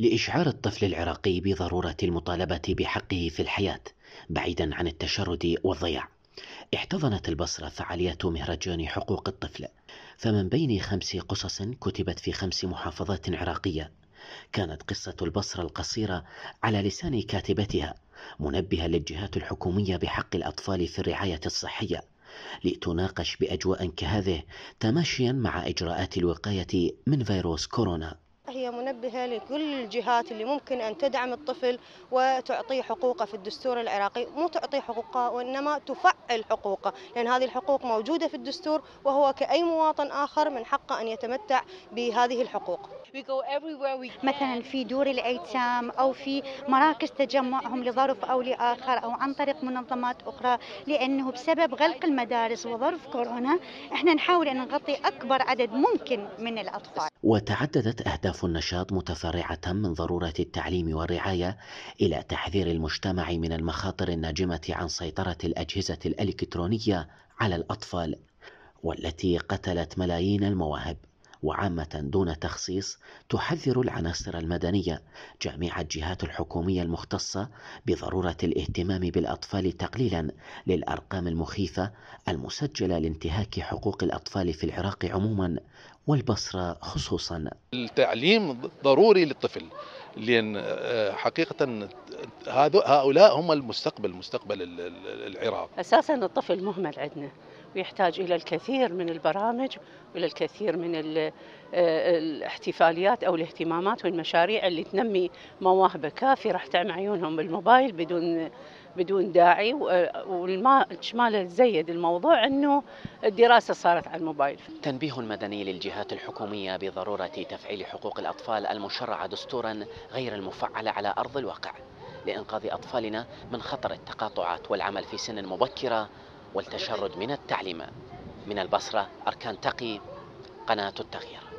لإشعار الطفل العراقي بضرورة المطالبة بحقه في الحياة بعيدا عن التشرد والضياع احتضنت البصرة فعالية مهرجان حقوق الطفل فمن بين خمس قصص كتبت في خمس محافظات عراقية كانت قصة البصرة القصيرة على لسان كاتبتها منبها للجهات الحكومية بحق الأطفال في الرعاية الصحية لتناقش بأجواء كهذه تماشيا مع إجراءات الوقاية من فيروس كورونا هي منبهة لكل الجهات اللي ممكن أن تدعم الطفل وتعطيه حقوقه في الدستور العراقي مو تعطيه حقوقه وإنما تفعل حقوقه لأن هذه الحقوق موجودة في الدستور وهو كأي مواطن آخر من حقه أن يتمتع بهذه الحقوق مثلا في دور الأيتام أو في مراكز تجمعهم لظرف أو لآخر أو عن طريق منظمات أخرى لأنه بسبب غلق المدارس وظرف كورونا احنا نحاول أن نغطي أكبر عدد ممكن من الأطفال وتعددت أهداف النشاط الرياض متفرعة من ضرورة التعليم والرعاية إلى تحذير المجتمع من المخاطر الناجمة عن سيطرة الأجهزة الإلكترونية على الأطفال والتي قتلت ملايين المواهب وعامة دون تخصيص تحذر العناصر المدنية جميع الجهات الحكومية المختصة بضرورة الاهتمام بالأطفال تقليلا للأرقام المخيفة المسجلة لانتهاك حقوق الأطفال في العراق عموما والبصرة خصوصا التعليم ضروري للطفل لأن آه، حقيقة هؤلاء هم المستقبل مستقبل العراق اساسا الطفل مهمل عندنا ويحتاج الى الكثير من البرامج والى الكثير من آه، الاحتفاليات او الاهتمامات والمشاريع اللي تنمي مواهبه كافيه راح تعمى عيونهم بالموبايل بدون بدون داعي والشمال تزيد الموضوع انه الدراسه صارت على الموبايل تنبيه مدني للجهات الحكوميه بضروره تفعيل حقوق الاطفال المشرعه دستورا غير المفعله على ارض الواقع لإنقاذ أطفالنا من خطر التقاطعات والعمل في سن مبكرة والتشرد من التعليم من البصرة أركان تقي قناة التغيير